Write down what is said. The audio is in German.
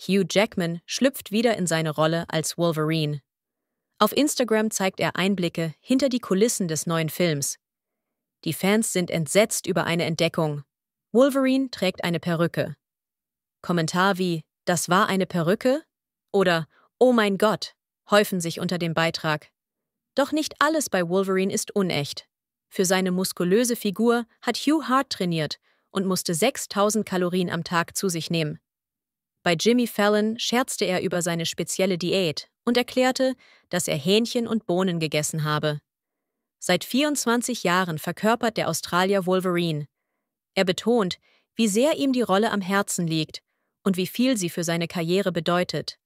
Hugh Jackman schlüpft wieder in seine Rolle als Wolverine. Auf Instagram zeigt er Einblicke hinter die Kulissen des neuen Films. Die Fans sind entsetzt über eine Entdeckung. Wolverine trägt eine Perücke. Kommentar wie Das war eine Perücke? oder Oh mein Gott häufen sich unter dem Beitrag. Doch nicht alles bei Wolverine ist unecht. Für seine muskulöse Figur hat Hugh hart trainiert und musste 6000 Kalorien am Tag zu sich nehmen. Bei Jimmy Fallon scherzte er über seine spezielle Diät und erklärte, dass er Hähnchen und Bohnen gegessen habe. Seit 24 Jahren verkörpert der Australier Wolverine. Er betont, wie sehr ihm die Rolle am Herzen liegt und wie viel sie für seine Karriere bedeutet.